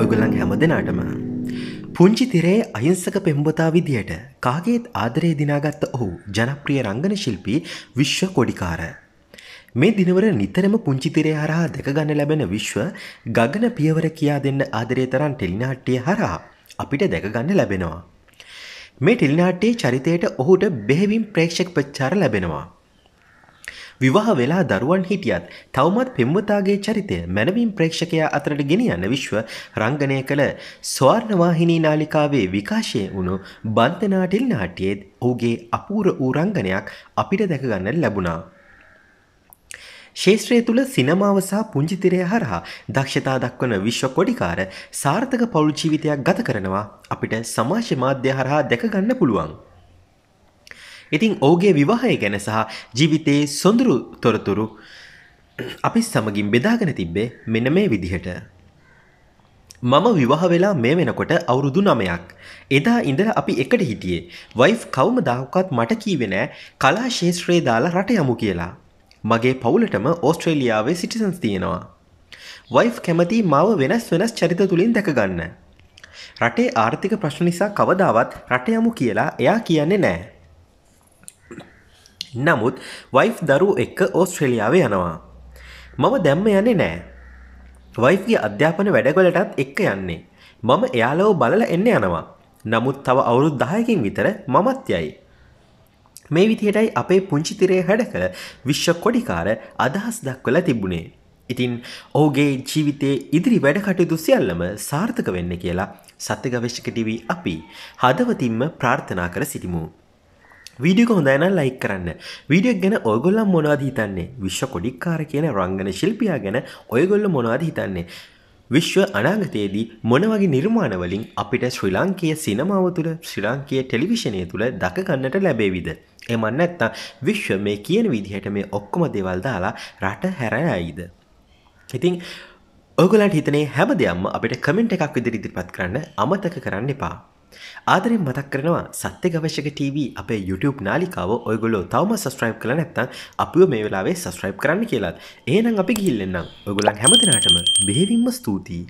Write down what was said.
ඔයගොලන් හැම දෙනාටම. පුංචි තිරේ අහිංසක පෙම්බතා විදියට කාගේත් ආදරේ දිනාගත්ත ඔහු ජනප්‍රිය රංගන ශිල්පී විශ්ව කොඩිකාර. මේ දිනවර නිතරම පුංචිතිරේ හරහා දෙකගන්න ලැබෙන විශ්ව ගගන පියවර කියා දෙන්න ආදරය තරන් ටෙලිනාට්ටිය හරහා අපිට දැකගන්න ලැබෙනවා. මේ ටෙලිනාට්ටේ චරිතයට ඔහුට බෙහෙවින් ප්‍රේක්ෂක ප්‍රච්චාර ලැබෙනවා. විවාහ වෙලා දරුවන් හිටියත් තවමත් පෙම්වතාගේ චරිතය මැනවින් ප්‍රේක්ෂකයා අතරට ගෙනියන විශ්ව රංගනය කළ ස්වර්ණවාහිනී නාලිකාවේ විකාශය වුණු බන්තනාටිල් නාට්‍යයේත් ඔහුගේ අපූර්ව වූ රංගනයක් අපිට දැකගන්න ලැබුණා. ශේත්‍රය තුළ සිනමාව සහ පුංචිතිරය හරහා දක්ෂතා දක්වන විශ්ව කොඩිකාර සාර්ථක පෞල් ජීවිතයක් ගත කරනවා අපිට සමාජ මාධ්‍ය හරහා දැකගන්න පුළුවන්. ඉතින් ඔහුගේ විවාහය ගැන සහ ජීවිතයේ සොඳුරු තොරතුරු අපි සමගින් බෙදාගෙන තිබ්බේ මෙන්න මේ විදිහට. මම විවාහ වෙලා මේ වෙනකොට අවුරුදු නමයක්. එදා ඉඳලා අපි එකට හිටියේ. වයිෆ් කවමදාකවත් මට කීවේ නෑ කලා ශේෂ්ත්‍රයේ දාලා රට යමු කියලා. මගේ පවුලටම ඕස්ට්‍රේලියාවේ සිටිසන්ස් තියෙනවා. වයිෆ් කැමති මාව වෙනස් වෙනස් චරිත තුලින් දැකගන්න. රටේ ආර්ථික ප්‍රශ්න නිසා කවදාවත් රට යමු කියලා එයා කියන්නේ නෑ. නමුත් වයිෆ් දරු එක්ක ඕස්ට්‍රේලියාව යනවා. මම දැම්ම යන්නේ නෑ. වයිෆ්ගේ අධ්‍යාපන වැඩගොලටත් එක්ක යන්නේ. මම එයාලෝ බලල එන්න යනවා. නමුත් තව අවුරුදු 10කින් විතර මමත් යයි. මේ විදිහටයි අපේ පුංචි තිරේ හැඩ කළ විශ්ව කොඩිකාර අදහස් දක්වලා තිබුණේ. ඉතින් ඔහුගේ ජීවිතයේ ඉදිරි වැඩ කටයුතු සියල්ලම සාර්ථක වෙන්න කියලා සත්‍ය ගවේෂක ටීවී අපි හදවතින්ම ප්‍රාර්ථනා කර සිටිමු. වීඩියක හොඳෑන ලයි කරන්න වීඩියක් ගැන ඔයගොල්ලම් මොනවාද හිතන්නේ විශ්ව කොඩික්කාර කියන රංගන ශිල්පියා ගැන ඔයගොල්ල මොනවාද හිතන්නේ විශ්ව අනාගතයේදී මොන වගේ නිර්මාණවලින් අපිට ශ්‍රී ලාංකය සිනමාව තුළ ශ්‍රී ලාංකයේ ටෙලිවිශනය තුළ දකගන්නට ලැබේවිද එමන්න ඇත්තා විශ්ව මේ කියන විදිහට මේ ඔක්කොම දෙවල් දාලා රට හැරයයිද ඉතිං ඔගලට හිතනේ හැම දෙයම්ම අපිට කමෙන්ට් එකක් විදිරි ඉදිරිපත් කරන්න අමතක කරන්න එපා ආදරෙන් මතක් කරනවා සත්‍ය ගවශක TV අපේ YouTube නාලිකාව ඔයගොල්ලෝ තවම subscribe කරලා නැත්නම් අපිව මේ වෙලාවේ subscribe කරන්න කියලා. එහෙනම් අපි ගිහිල්ලෙන්නම්. ඔයගොල්ලන් හැමදෙනාටම බෙහෙවින්ම ස්තුතියි.